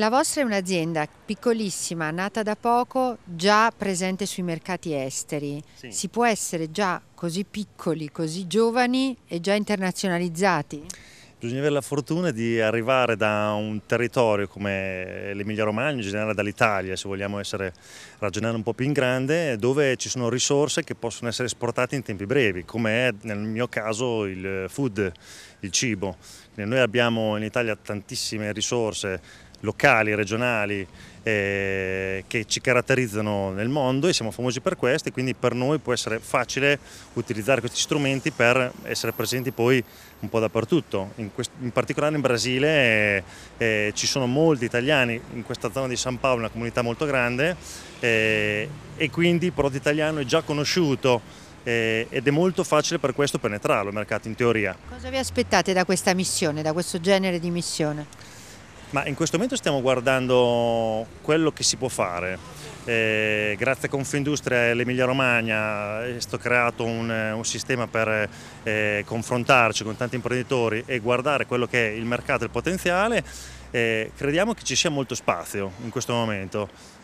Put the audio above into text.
La vostra è un'azienda piccolissima, nata da poco, già presente sui mercati esteri. Sì. Si può essere già così piccoli, così giovani e già internazionalizzati? Bisogna avere la fortuna di arrivare da un territorio come l'Emilia Romagna, in generale dall'Italia, se vogliamo essere, ragionare un po' più in grande, dove ci sono risorse che possono essere esportate in tempi brevi, come è nel mio caso il food, il cibo. noi abbiamo in Italia tantissime risorse locali, regionali eh, che ci caratterizzano nel mondo e siamo famosi per questo e quindi per noi può essere facile utilizzare questi strumenti per essere presenti poi un po' dappertutto. In, in particolare in Brasile eh, eh, ci sono molti italiani in questa zona di San Paolo, una comunità molto grande eh, e quindi il prodotto italiano è già conosciuto eh, ed è molto facile per questo penetrarlo il mercato in teoria. Cosa vi aspettate da questa missione, da questo genere di missione? Ma in questo momento stiamo guardando quello che si può fare. Eh, grazie a Confindustria e all'Emilia Romagna è eh, stato creato un, eh, un sistema per eh, confrontarci con tanti imprenditori e guardare quello che è il mercato e il potenziale. Eh, crediamo che ci sia molto spazio in questo momento.